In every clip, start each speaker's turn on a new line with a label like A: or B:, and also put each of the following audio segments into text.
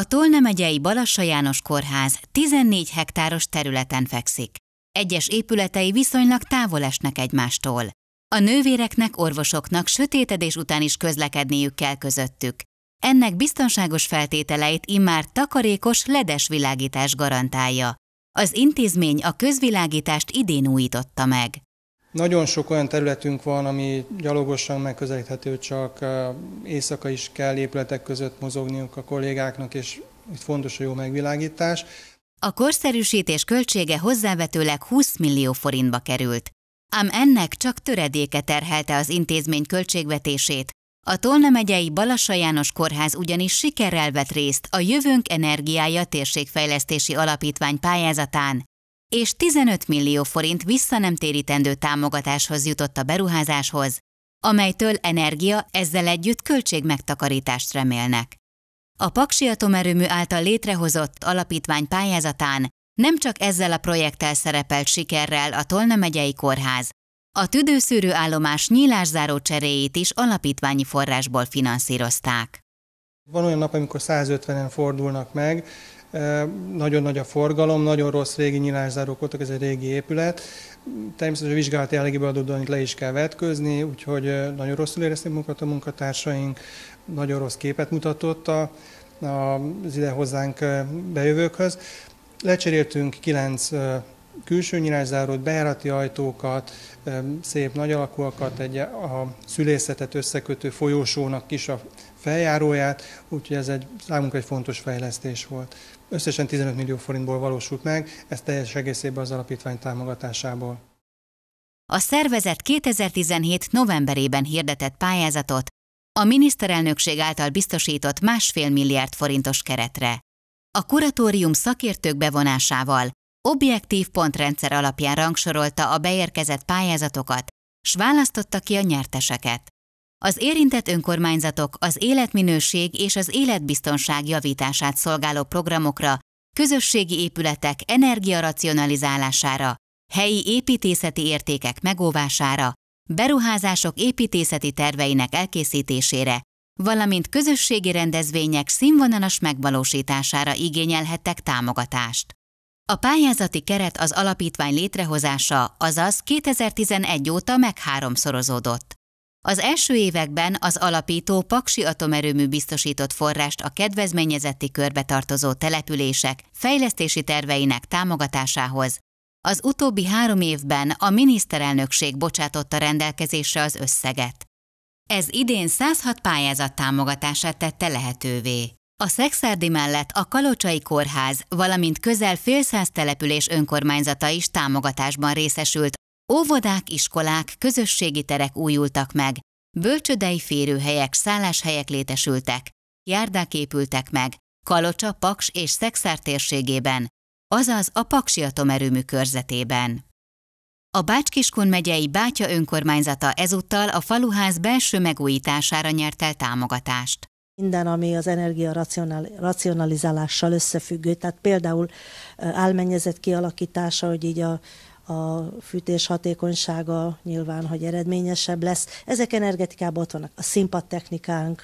A: A Tolna megyei Balassa János Kórház 14 hektáros területen fekszik. Egyes épületei viszonylag távol esnek egymástól. A nővéreknek, orvosoknak sötétedés után is közlekedniük kell közöttük. Ennek biztonságos feltételeit immár takarékos ledes világítás garantálja. Az intézmény a közvilágítást idén újította meg. Nagyon sok
B: olyan területünk van, ami gyalogosan megközelíthető, csak éjszaka is kell épületek
A: között mozogniuk a kollégáknak, és itt fontos a jó megvilágítás. A korszerűsítés költsége hozzávetőleg 20 millió forintba került, ám ennek csak töredéke terhelte az intézmény költségvetését. A Tolna megyei Balassa János Kórház ugyanis sikerrel vett részt a Jövőnk Energiája Térségfejlesztési Alapítvány pályázatán, és 15 millió forint visszanemtérítendő támogatáshoz jutott a beruházáshoz, amelytől energia ezzel együtt költségmegtakarítást remélnek. A Paksi Atomerőmű által létrehozott alapítvány pályázatán nem csak ezzel a projekttel szerepelt sikerrel a Tolna megyei kórház, a tüdőszűrő állomás nyílászáró cseréjét is alapítványi forrásból finanszírozták.
B: Van olyan nap, amikor 150-en fordulnak meg, nagyon nagy a forgalom, nagyon rossz régi nyilászárók voltak, ez egy régi épület. Természetesen a vizsgálati jellegéből adódóan itt le is kell vetkőzni, úgyhogy nagyon rosszul érezték munkat a munkatársaink, nagyon rossz képet mutatott a, az ide hozzánk bejövőkhöz. Lecseréltünk kilenc külső nyilászárót, bejárati ajtókat, szép nagy alakúakat, egy a szülészetet összekötő folyósónak kis a feljáróját, úgyhogy ez egy, számunkra egy fontos fejlesztés volt. Összesen 15 millió forintból valósult
A: meg, ez teljes egészében az alapítvány támogatásából. A szervezet 2017. novemberében hirdetett pályázatot a miniszterelnökség által biztosított másfél milliárd forintos keretre. A kuratórium szakértők bevonásával objektív pontrendszer alapján rangsorolta a beérkezett pályázatokat, s választotta ki a nyerteseket. Az érintett önkormányzatok az életminőség és az életbiztonság javítását szolgáló programokra, közösségi épületek energiaracionalizálására, helyi építészeti értékek megóvására, beruházások építészeti terveinek elkészítésére, valamint közösségi rendezvények színvonalas megvalósítására igényelhettek támogatást. A pályázati keret az alapítvány létrehozása, azaz 2011 óta megháromszorozódott. Az első években az alapító Paksi atomerőmű biztosított forrást a kedvezményezetti körbe tartozó települések fejlesztési terveinek támogatásához. Az utóbbi három évben a miniszterelnökség bocsátotta rendelkezésre az összeget. Ez idén 106 pályázat támogatását tette lehetővé. A Szexárdi mellett a Kalocsai Kórház, valamint közel félszáz település önkormányzata is támogatásban részesült Óvodák, iskolák, közösségi terek újultak meg, bölcsödei férőhelyek, szálláshelyek létesültek, járdák épültek meg, Kalocsa, Paks és Szexár térségében, azaz a Paksi atomerőmű körzetében. A Bácskiskun megyei Bátya önkormányzata ezúttal a faluház belső megújítására nyert el támogatást.
C: Minden, ami az energia racionál, racionalizálással összefüggő, tehát például álmennyezet kialakítása, hogy így a a fűtés hatékonysága nyilván, hogy eredményesebb lesz. Ezek energetikában ott vannak a színpadtechnikánk,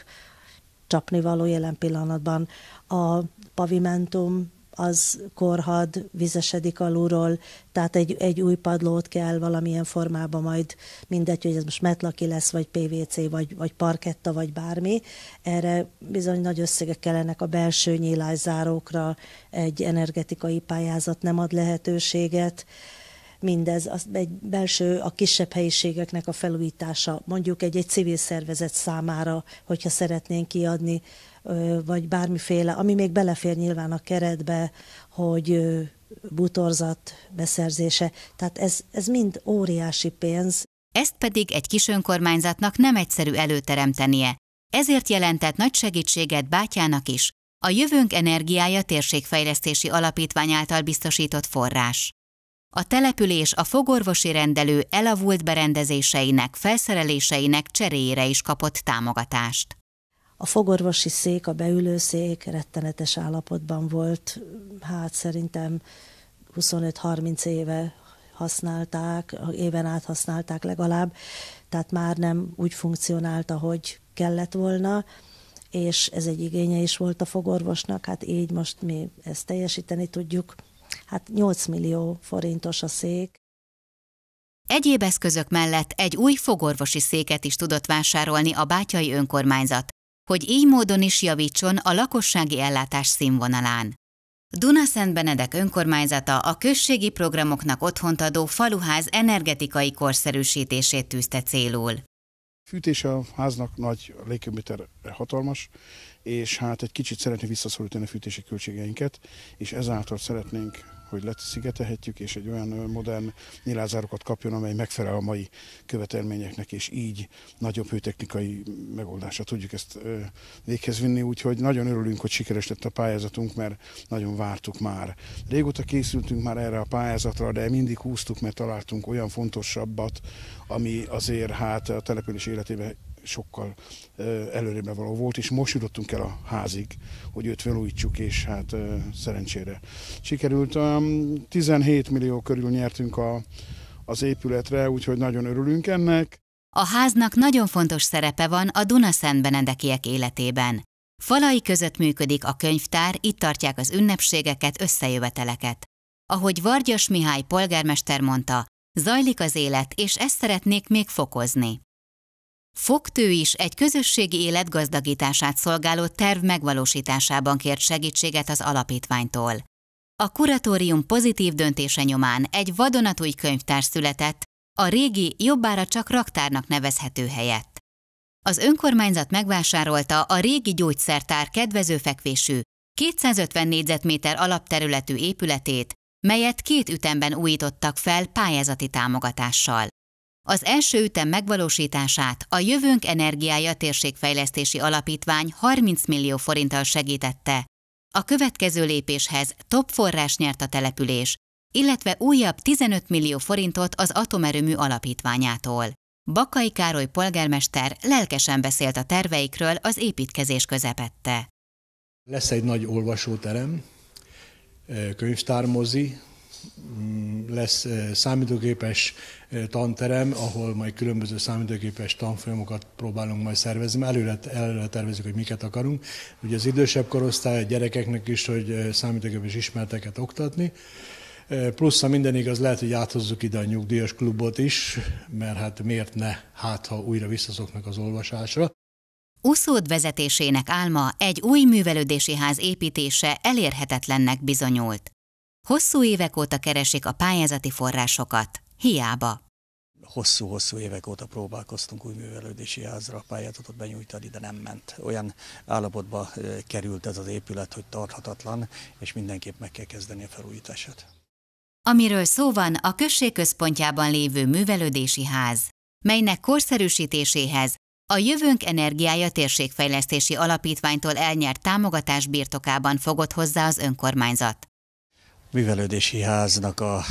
C: csapnivaló jelen pillanatban, a pavimentum, az korhad, vizesedik alulról, tehát egy, egy új padlót kell valamilyen formában majd, mindegy, hogy ez most metlaki lesz, vagy PVC, vagy, vagy parketta, vagy bármi, erre bizony nagy összegek kellenek a belső nyílászárókra, egy energetikai pályázat nem ad lehetőséget, mindez az egy belső, a kisebb helyiségeknek a felújítása, mondjuk egy, egy civil szervezet számára, hogyha szeretnénk kiadni, vagy bármiféle, ami még belefér nyilván a keretbe, hogy bútorzat beszerzése. Tehát ez, ez mind óriási pénz. Ezt
A: pedig egy kis önkormányzatnak nem egyszerű előteremtenie. Ezért jelentett nagy segítséget Bátyának is, a Jövőnk Energiája Térségfejlesztési Alapítvány által biztosított forrás a település a fogorvosi rendelő elavult berendezéseinek, felszereléseinek cseréjére is kapott támogatást.
C: A fogorvosi szék, a beülőszék rettenetes állapotban volt, hát szerintem 25-30 éve használták, éven át használták legalább, tehát már nem úgy funkcionált, ahogy kellett volna, és ez egy igénye is volt a fogorvosnak, hát így most mi ezt teljesíteni tudjuk hát 8 millió forintos a szék.
A: Egyéb eszközök
C: mellett egy
A: új fogorvosi széket is tudott vásárolni a bátyai önkormányzat, hogy így módon is javítson a lakossági ellátás színvonalán. Dunaszent Benedek önkormányzata a községi programoknak otthont adó faluház energetikai korszerűsítését tűzte célul.
D: Fűtés a háznak nagy, a hatalmas, és hát egy kicsit szeretnénk visszaszorítani a fűtési költségeinket, és ezáltal szeretnénk, hogy leszigetelhetjük, és egy olyan modern nyilázárokat kapjon, amely megfelel a mai követelményeknek, és így nagyobb hőtechnikai megoldásra tudjuk ezt véghez vinni, úgyhogy nagyon örülünk, hogy sikeres lett a pályázatunk, mert nagyon vártuk már. Régóta készültünk már erre a pályázatra, de mindig húztuk, mert találtunk olyan fontosabbat, ami azért hát a település életében sokkal előrébb való volt, és most jutottunk el a házig, hogy őt felújítsuk, és hát szerencsére sikerült.
A: 17 millió körül nyertünk a, az épületre, úgyhogy nagyon örülünk ennek. A háznak nagyon fontos szerepe van a Dunaszent Benedekiek életében. Falai között működik a könyvtár, itt tartják az ünnepségeket, összejöveteleket. Ahogy Vargyas Mihály polgármester mondta, zajlik az élet, és ezt szeretnék még fokozni. Fogtő is egy közösségi élet gazdagítását szolgáló terv megvalósításában kért segítséget az alapítványtól. A kuratórium pozitív döntése nyomán egy vadonatúj könyvtár született, a régi, jobbára csak raktárnak nevezhető helyett. Az önkormányzat megvásárolta a régi gyógyszertár kedvező fekvésű, 250 négyzetméter alapterületű épületét, melyet két ütemben újítottak fel pályázati támogatással. Az első ütem megvalósítását a Jövőnk Energiája Térségfejlesztési Alapítvány 30 millió forinttal segítette. A következő lépéshez top forrás nyert a település, illetve újabb 15 millió forintot az Atomerőmű Alapítványától. Bakai Károly polgármester lelkesen beszélt a terveikről az építkezés közepette.
E: Lesz egy nagy olvasóterem, könyvtármozi, lesz eh, számítógépes eh, tanterem, ahol majd különböző számítógépes tanfolyamokat próbálunk majd szervezni. Előre, előre tervezünk, hogy miket akarunk. Ugye az idősebb korosztály a gyerekeknek is, hogy eh, számítógépes ismerteket oktatni. Plusz, a minden igaz, lehet, hogy áthozzuk ide a nyugdíjas klubot is, mert hát miért
A: ne, hát ha újra visszaszoknak az olvasásra. Uszód vezetésének álma egy új művelődési ház építése elérhetetlennek bizonyult. Hosszú évek óta keresik a pályázati forrásokat. Hiába.
D: Hosszú-hosszú évek óta próbálkoztunk új művelődési házra pályázatot benyújtani, de nem ment. Olyan állapotba került ez az épület, hogy tarthatatlan, és mindenképp meg kell kezdeni a felújítását.
A: Amiről szó van, a község központjában lévő művelődési ház, melynek korszerűsítéséhez a Jövőnk Energiája Térségfejlesztési Alapítványtól elnyert támogatás birtokában fogott hozzá az önkormányzat
D: művelődési háznak a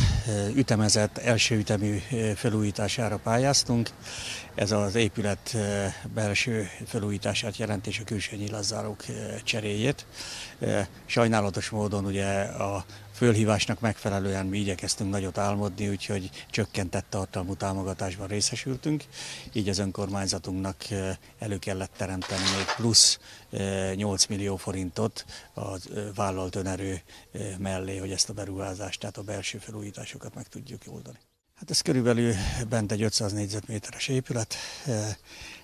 D: ütemezett első ütemű felújítására pályáztunk. Ez az épület belső felújítását jelent és a külső nyilazzárók cseréjét. Sajnálatos módon ugye a fölhívásnak megfelelően mi igyekeztünk nagyot álmodni, úgyhogy csökkentett tartalmú támogatásban részesültünk, így az önkormányzatunknak elő kellett teremteni még plusz 8 millió forintot a vállalt önerő mellé, hogy ezt a beruházást, tehát a belső felújításokat meg tudjuk oldani. Hát ez körülbelül bent egy 500 négyzetméteres épület,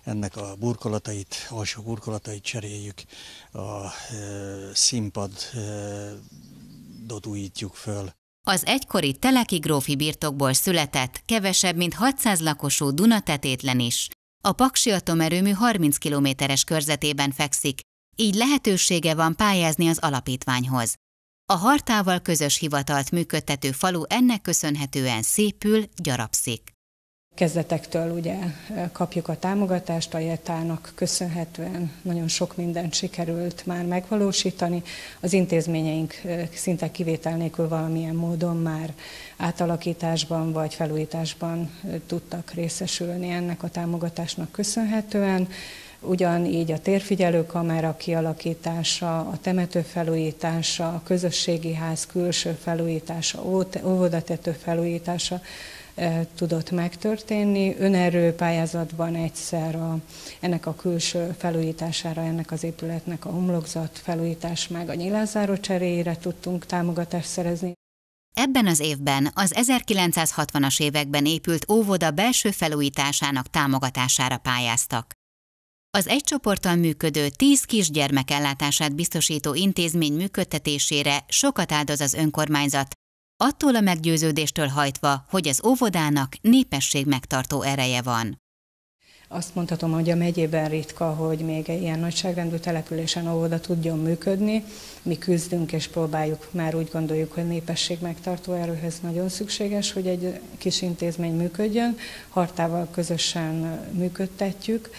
D: ennek a burkolatait, alsó burkolatait cseréljük, a színpad családot újítjuk föl.
A: Az egykori teleki grófi birtokból született, kevesebb mint 600 lakosú Dunatetétlen is. A Paksi atomerőmű 30 kilométeres körzetében fekszik, így lehetősége van pályázni az alapítványhoz. A hartával közös hivatalt működtető falu ennek köszönhetően szépül, gyarapszik. Kezdetektől ugye
F: kapjuk a támogatást, a Jetának köszönhetően nagyon sok mindent sikerült már megvalósítani. Az intézményeink szinte kivétel nélkül valamilyen módon már átalakításban vagy felújításban tudtak részesülni ennek a támogatásnak köszönhetően. Ugyanígy a térfigyelő kamera kialakítása, a temető felújítása, a közösségi ház külső felújítása, óvodatető felújítása, tudott megtörténni. Önerő pályázatban egyszer a, ennek a külső felújítására, ennek az épületnek a homlokzat felújítás meg a nyilázáró cseréjére tudtunk támogatást szerezni.
A: Ebben az évben az 1960-as években épült óvoda belső felújításának támogatására pályáztak. Az egy csoporttal működő 10 kisgyermek ellátását biztosító intézmény működtetésére sokat áldoz az önkormányzat, attól a meggyőződéstől hajtva, hogy az óvodának népesség megtartó ereje van.
F: Azt mondhatom, hogy a megyében ritka, hogy még egy ilyen nagyságrendű településen óvoda tudjon működni. Mi küzdünk és próbáljuk, már úgy gondoljuk, hogy népesség megtartó erőhöz nagyon szükséges, hogy egy kis intézmény működjön. Hartával közösen működtetjük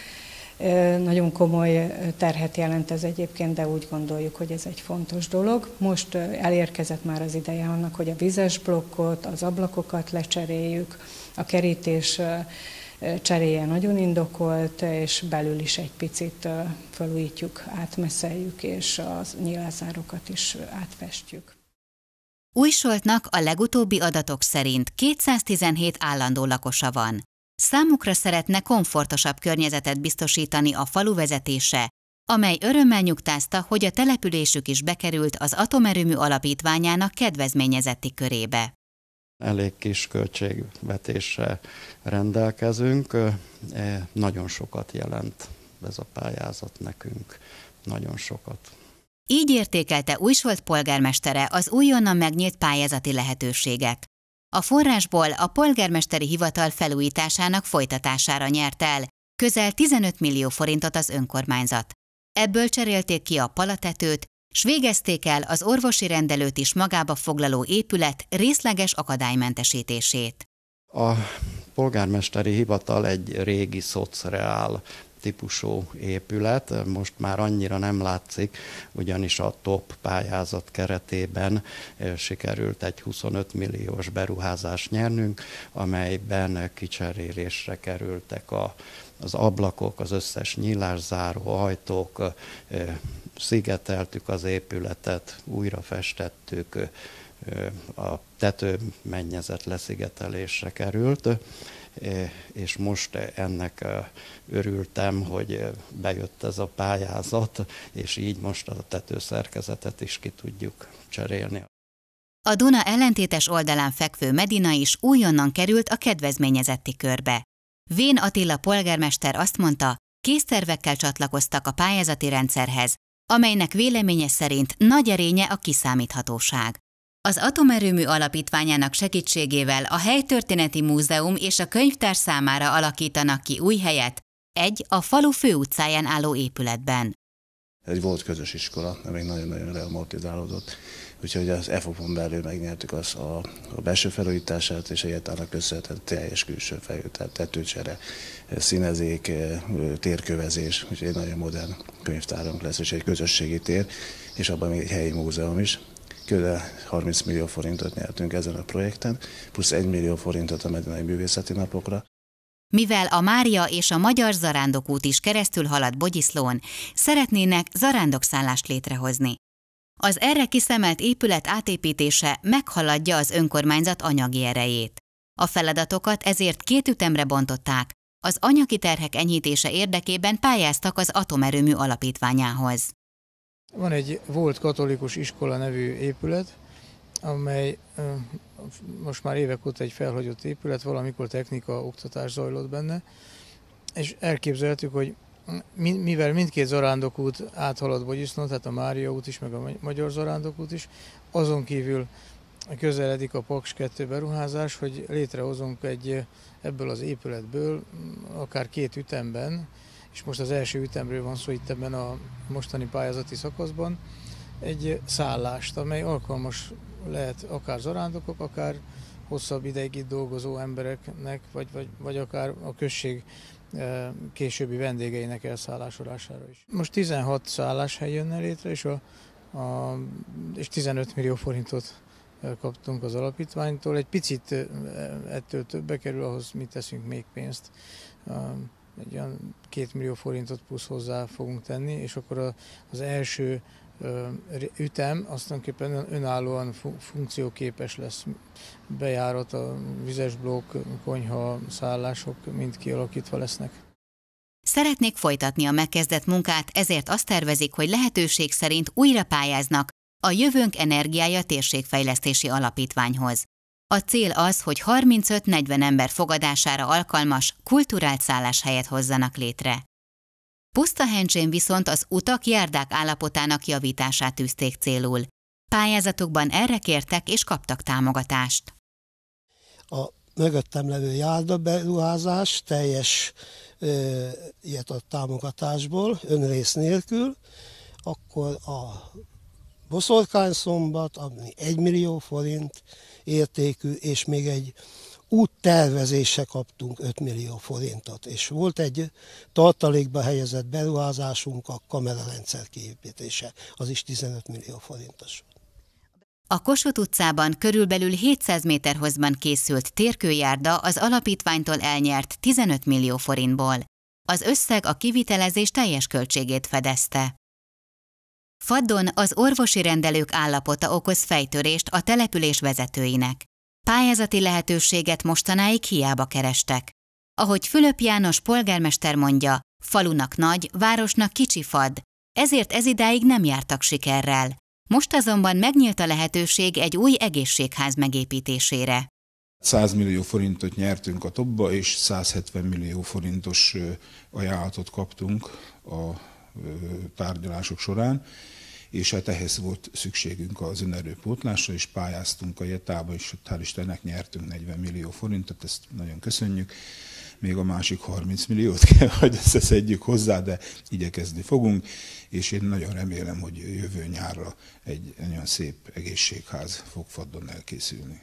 F: nagyon komoly terhet jelent ez egyébként, de úgy gondoljuk, hogy ez egy fontos dolog. Most elérkezett már az ideje annak, hogy a vizes blokkot, az ablakokat lecseréljük, a kerítés cseréje nagyon indokolt, és belül is egy picit felújítjuk, átmeszeljük, és a nyilázárokat is átfestjük.
A: Újsoltnak a legutóbbi adatok szerint 217 állandó lakosa van, Számukra szeretne komfortosabb környezetet biztosítani a falu vezetése, amely örömmel nyugtázta, hogy a településük is bekerült az atomerőmű alapítványának kedvezményezeti körébe.
G: Elég kis költségvetésre rendelkezünk, e, nagyon sokat jelent ez a pályázat nekünk, nagyon
A: sokat. Így értékelte Újsolt polgármestere az újonnan megnyílt pályázati lehetőségek. A forrásból a polgármesteri hivatal felújításának folytatására nyert el, közel 15 millió forintot az önkormányzat. Ebből cserélték ki a palatetőt, s végezték el az orvosi rendelőt is magába foglaló épület részleges akadálymentesítését.
G: A polgármesteri hivatal egy régi szociál típusú épület, most már annyira nem látszik, ugyanis a top pályázat keretében eh, sikerült egy 25 milliós beruházást nyernünk, amelyben kicserélésre kerültek a az ablakok, az összes nyílászáró ajtók, eh, szigeteltük az épületet, újra festettük, eh, a tető mennyezet leszigetelésre került, és most ennek örültem, hogy bejött ez a pályázat, és így most a tetőszerkezetet is ki tudjuk cserélni.
A: A Duna ellentétes oldalán fekvő Medina is újonnan került a kedvezményezetti körbe. Vén Attila polgármester azt mondta, késztervekkel csatlakoztak a pályázati rendszerhez, amelynek véleménye szerint nagy erénye a kiszámíthatóság. Az Atomerőmű Alapítványának segítségével a Helytörténeti Múzeum és a könyvtár számára alakítanak ki új helyet, egy a falu főutcáján álló épületben.
D: Egy volt
G: közös iskola, nem még nagyon-nagyon reamortizálódott, úgyhogy az EFOP-on belül megnyertük az a, a belső felújítását, és egyáltalán köszönhetett teljes külső felújítás, tetőcsere, színezék, térkövezés, úgyhogy egy nagyon modern könyvtárunk lesz, és egy közösségi tér, és abban még egy helyi múzeum is, közel 30 millió forintot nyertünk ezen a projekten, plusz 1 millió forintot a Medinai Művészeti Napokra.
A: Mivel a Mária és a Magyar Zarándokút is keresztül halad Bogyiszlón, szeretnének zarándokszállást létrehozni. Az erre kiszemelt épület átépítése meghaladja az önkormányzat anyagi erejét. A feladatokat ezért két ütemre bontották, az anyagi terhek enyhítése érdekében pályáztak az atomerőmű alapítványához.
E: Van egy volt katolikus iskola nevű épület, amely most már évek óta egy felhagyott épület, valamikor technika oktatás zajlott benne, és elképzeltük, hogy mivel mindkét zarándokút áthalad Bogyisznón, tehát a Mária út is, meg a Magyar zarándokút is, azon kívül közeledik a Paks 2 beruházás, hogy létrehozunk egy ebből az épületből, akár két ütemben, és most az első ütemről van szó itt ebben a mostani pályázati szakaszban, egy szállást, amely alkalmas lehet akár zarándokok, akár hosszabb ideig itt dolgozó embereknek, vagy, vagy, vagy akár a község eh, későbbi vendégeinek elszállásolására is. Most 16 szálláshely jönne létre, és, a, a, és 15 millió forintot eh, kaptunk az alapítványtól. Egy picit eh, ettől többe kerül, ahhoz mi teszünk még pénzt. Ehm, egy olyan két millió forintot plusz hozzá fogunk tenni, és akkor a, az első ütem, azt tulajdonképpen önállóan funkcióképes lesz bejárat, a vizes blokk, konyha, szállások mind kialakítva
A: lesznek. Szeretnék folytatni a megkezdett munkát, ezért azt tervezik, hogy lehetőség szerint újra pályáznak a Jövőnk Energiája Térségfejlesztési Alapítványhoz. A cél az, hogy 35-40 ember fogadására alkalmas, kulturált szálláshelyet hozzanak létre. Pusztahencsén viszont az utak járdák állapotának javítását tűzték célul. Pályázatokban erre kértek és kaptak támogatást.
E: A mögöttem levő járda beruházás teljes ö, ilyet a támogatásból, önrész nélkül, akkor a boszorkány szombat, ami 1 millió forint értékű, és még egy úttervezésre kaptunk 5 millió forintot, és volt egy tartalékba helyezett beruházásunk a kamerarendszer kiépítése, az is 15 millió forintos.
A: A Kossuth utcában körülbelül 700 méter hozban készült térkőjárda az alapítványtól elnyert 15 millió forintból. Az összeg a kivitelezés teljes költségét fedezte. Faddon az orvosi rendelők állapota okoz fejtörést a település vezetőinek. Pályázati lehetőséget mostanáig hiába kerestek. Ahogy Fülöp János polgármester mondja, falunak nagy, városnak kicsi fad, ezért ez idáig nem jártak sikerrel. Most azonban megnyílt a lehetőség egy új egészségház megépítésére.
B: 100 millió forintot nyertünk a topba, és 170 millió forintos ajánlatot kaptunk a tárgyalások során, és hát ehhez volt szükségünk az önerőpótlásra, és pályáztunk a jetába, és hál' Istennek nyertünk 40 millió forintot, ezt nagyon köszönjük. Még a másik 30 milliót kell, hogy szedjük hozzá, de igyekezni fogunk, és én nagyon remélem, hogy jövő nyárra egy nagyon szép egészségház fog faddon elkészülni.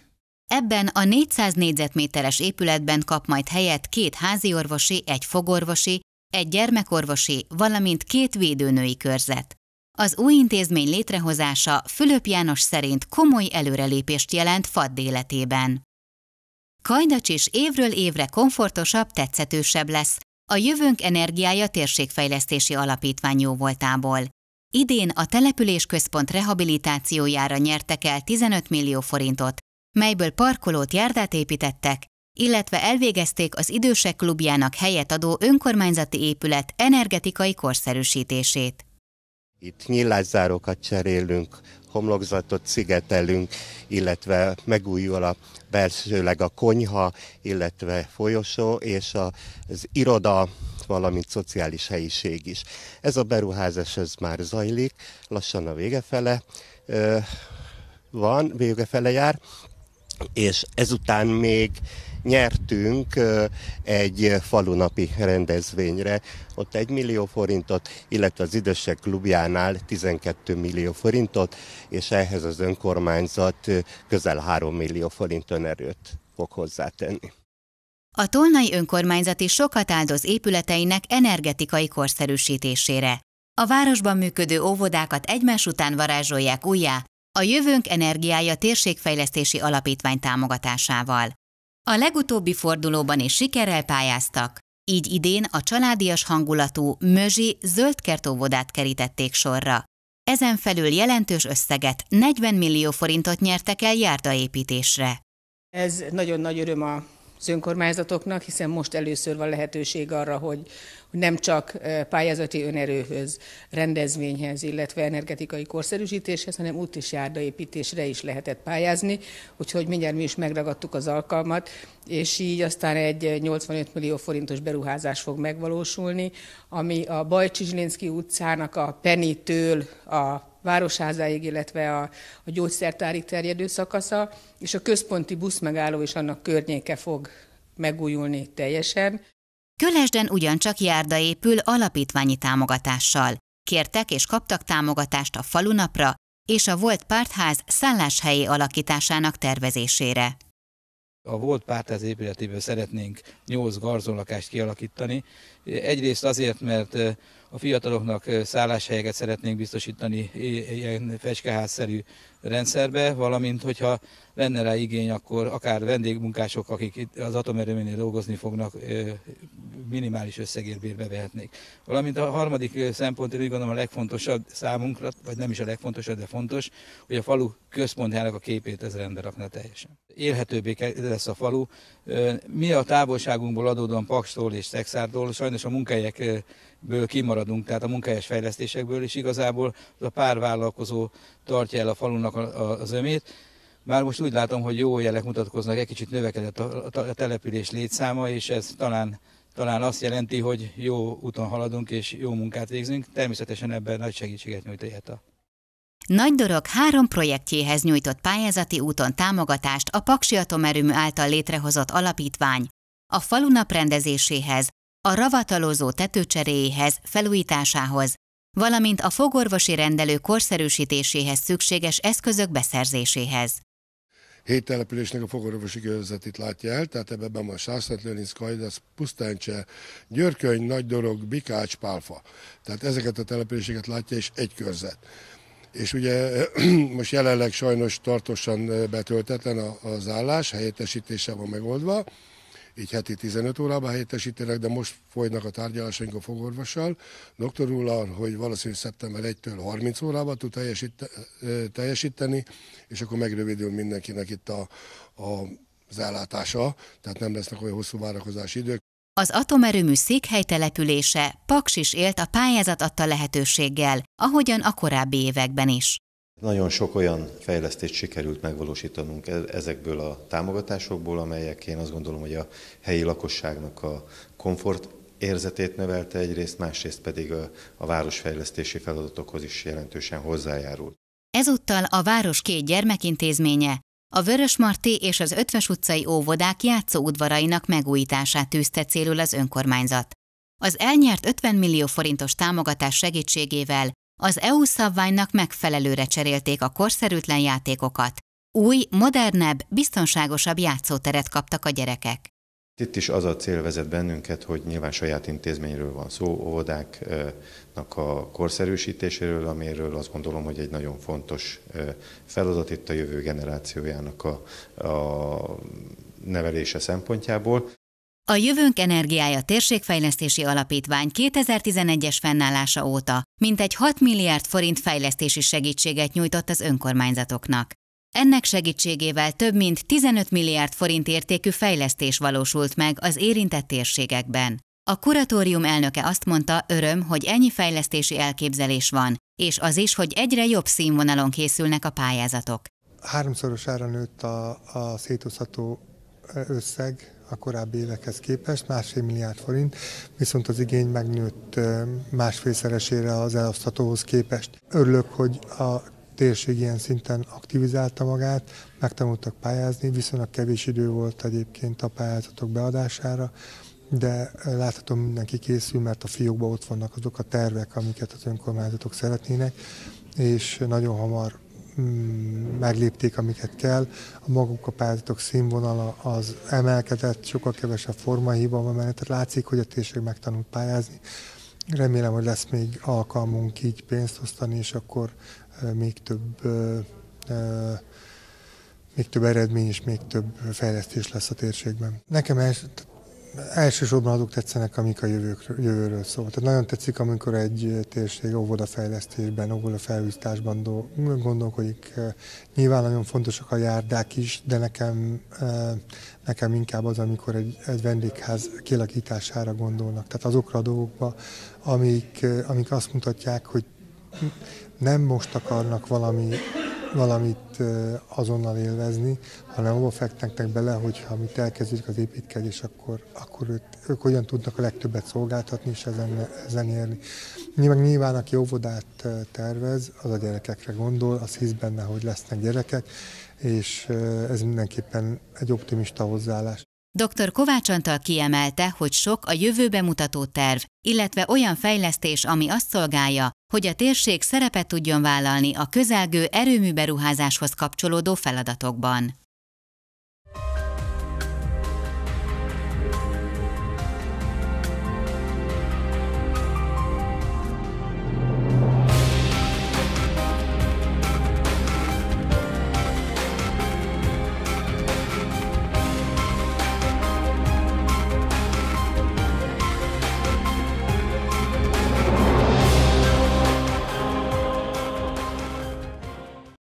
A: Ebben a 400 négyzetméteres épületben kap majd helyet két háziorvosi, egy fogorvosi egy gyermekorvosi, valamint két védőnői körzet. Az új intézmény létrehozása Fülöp János szerint komoly előrelépést jelent Fadd életében. Kajdacs is évről évre komfortosabb, tetszetősebb lesz, a Jövőnk Energiája Térségfejlesztési Alapítvány jóvoltából. Idén a településközpont rehabilitációjára nyertek el 15 millió forintot, melyből parkolót, járdát építettek, illetve elvégezték az idősek klubjának helyet adó önkormányzati épület energetikai korszerűsítését.
G: Itt nyilászárókat cserélünk, homlokzatot szigetelünk, illetve megújul a belsőleg a konyha, illetve folyosó és az iroda, valamint szociális helyiség is. Ez a beruházás ez már zajlik, lassan a végefele van, végefele jár, és ezután még nyertünk egy falunapi rendezvényre. Ott egy millió forintot, illetve az idősek klubjánál 12 millió forintot, és ehhez az önkormányzat közel 3 millió forint önerőt fog hozzátenni.
A: A tolnai önkormányzat is sokat áldoz épületeinek energetikai korszerűsítésére. A városban működő óvodákat egymás után varázsolják újjá, a Jövőnk Energiája Térségfejlesztési Alapítvány támogatásával. A legutóbbi fordulóban is sikerrel pályáztak, így idén a családias hangulatú Mözsi zöldkert óvodát kerítették sorra. Ezen felül jelentős összeget, 40 millió forintot nyertek el járdaépítésre.
F: Ez nagyon nagy öröm a az önkormányzatoknak, hiszen most először van lehetőség arra, hogy, nem csak pályázati önerőhöz, rendezvényhez, illetve energetikai korszerűsítéshez, hanem út és járdaépítésre is lehetett pályázni, úgyhogy mindjárt mi is megragadtuk az alkalmat, és így aztán egy 85 millió forintos beruházás fog megvalósulni, ami a Bajcsizslinszki utcának a Penitől a Városházáig, illetve a, a gyógyszertárig terjedő szakasza, és a központi buszmegálló is annak környéke fog megújulni teljesen.
A: Kölesden ugyancsak járda épül alapítványi támogatással. Kértek és kaptak támogatást a falunapra és a volt pártház szálláshelyi alakításának tervezésére.
H: A volt pártház épületéből szeretnénk nyolc garzonlakást kialakítani. Egyrészt azért, mert a fiataloknak szálláshelyeket szeretnénk biztosítani ilyen fecskeházszerű rendszerbe, valamint hogyha lenne rá igény, akkor akár vendégmunkások, akik itt az atomerőménél dolgozni fognak, minimális összegért bérbe vehetnék. Valamint a harmadik szempont, én úgy gondolom a legfontosabb számunkra, vagy nem is a legfontosabb, de fontos, hogy a falu központjának a képét ez rendbe rakna teljesen. Élhetőbbé lesz a falu. Mi a távolságunkból adódóan Pakstól és Szexárdól, sajnos a munkahelyek ből kimaradunk, tehát a munkahelyes fejlesztésekből, is igazából az a pár vállalkozó tartja el a falunak az ömét. Már most úgy látom, hogy jó jelek mutatkoznak, egy kicsit növekedett a település létszáma, és ez talán talán azt jelenti, hogy jó úton haladunk és jó munkát végzünk. Természetesen ebben nagy segítséget nyújt a JETA.
A: Nagy Dorog három projektjéhez nyújtott pályázati úton támogatást a Paksi Atomerőmű által létrehozott alapítvány, a falunap rendezéséhez, a ravatalozó tetőcseréjéhez, felújításához, valamint a fogorvosi rendelő korszerűsítéséhez szükséges eszközök beszerzéséhez.
B: Hét településnek a fogorvosi körzetét látja el, tehát ebben van Sászletlőninc, Kajdasz, Pusztáncse, Györköny, Dorog, Bikács, Pálfa. Tehát ezeket a településeket látja, és egy körzet és ugye most jelenleg sajnos tartósan betöltetlen az állás, helyettesítése van megoldva, így heti 15 órában helyettesítenek, de most folynak a tárgyalásaink a fogorvossal, doktor úr, hogy valószínűleg szeptember 1-től 30 órában tud teljesíteni, és akkor megrövidül mindenkinek itt a, a az ellátása, tehát nem lesznek olyan hosszú várakozási idők.
A: Az atomerőmű székhely települése Paks is élt a pályázat adta lehetőséggel, ahogyan a korábbi években is.
G: Nagyon sok olyan fejlesztést sikerült megvalósítanunk e- ezekből a támogatásokból, amelyek én azt gondolom, hogy a helyi lakosságnak a komfort érzetét növelte egyrészt, másrészt pedig a, a városfejlesztési feladatokhoz is jelentősen hozzájárult.
A: Ezúttal a város két gyermekintézménye, a Vörös Marti és az Ötves utcai óvodák játszóudvarainak megújítását tűzte célul az önkormányzat. Az elnyert 50 millió forintos támogatás segítségével az EU szabványnak megfelelőre cserélték a korszerűtlen játékokat. Új, modernebb, biztonságosabb játszóteret kaptak a gyerekek.
G: Itt is az a cél vezet bennünket, hogy nyilván saját intézményről van szó, óvodáknak a korszerűsítéséről, amiről azt gondolom, hogy egy nagyon fontos feladat itt a jövő generációjának a, a nevelése szempontjából.
A: A Jövőnk Energiája Térségfejlesztési Alapítvány 2011-es fennállása óta mintegy 6 milliárd forint fejlesztési segítséget nyújtott az önkormányzatoknak. Ennek segítségével több mint 15 milliárd forint értékű fejlesztés valósult meg az érintett térségekben. A kuratórium elnöke azt mondta, öröm, hogy ennyi fejlesztési elképzelés van, és az is, hogy egyre jobb színvonalon készülnek a pályázatok.
B: Háromszorosára nőtt a, a szétozható összeg a korábbi évekhez képest, másfél milliárd forint, viszont az igény megnőtt másfélszeresére az elosztatóhoz képest. Örülök, hogy a térség ilyen szinten aktivizálta magát, megtanultak pályázni, viszonylag kevés idő volt egyébként a pályázatok beadására, de látható mindenki készül, mert a fiókban ott vannak azok a tervek, amiket az önkormányzatok szeretnének, és nagyon hamar Mm, meglépték, amiket kell. A maguk a pályázatok színvonala az emelkedett, sokkal kevesebb formahiba van benne, látszik, hogy a térség megtanult pályázni. Remélem, hogy lesz még alkalmunk így pénzt osztani, és akkor még több még több eredmény és még több fejlesztés lesz a térségben. Nekem ez, elsősorban azok tetszenek, amik a jövőkről, jövőről szól. Tehát nagyon tetszik, amikor egy térség óvodafejlesztésben, óvodafejlesztásban gondolkodik. Nyilván nagyon fontosak a járdák is, de nekem, eh, nekem inkább az, amikor egy, egy vendégház kialakítására gondolnak. Tehát azokra a dolgokba, amik, eh, amik azt mutatják, hogy nem most akarnak valami valamit azonnal élvezni, hanem abba fektetnek bele, hogyha amit elkezdődik az építkezés, akkor, akkor ők, ők hogyan tudnak a legtöbbet szolgáltatni és ezen, ezen élni. Nyilván, nyilván, aki óvodát tervez, az a gyerekekre gondol, az hisz benne, hogy lesznek gyerekek, és ez mindenképpen egy optimista hozzáállás.
A: Dr. Kovács Antal kiemelte, hogy sok a jövőbe mutató terv, illetve olyan fejlesztés, ami azt szolgálja, hogy a térség szerepet tudjon vállalni a közelgő erőműberuházáshoz kapcsolódó feladatokban.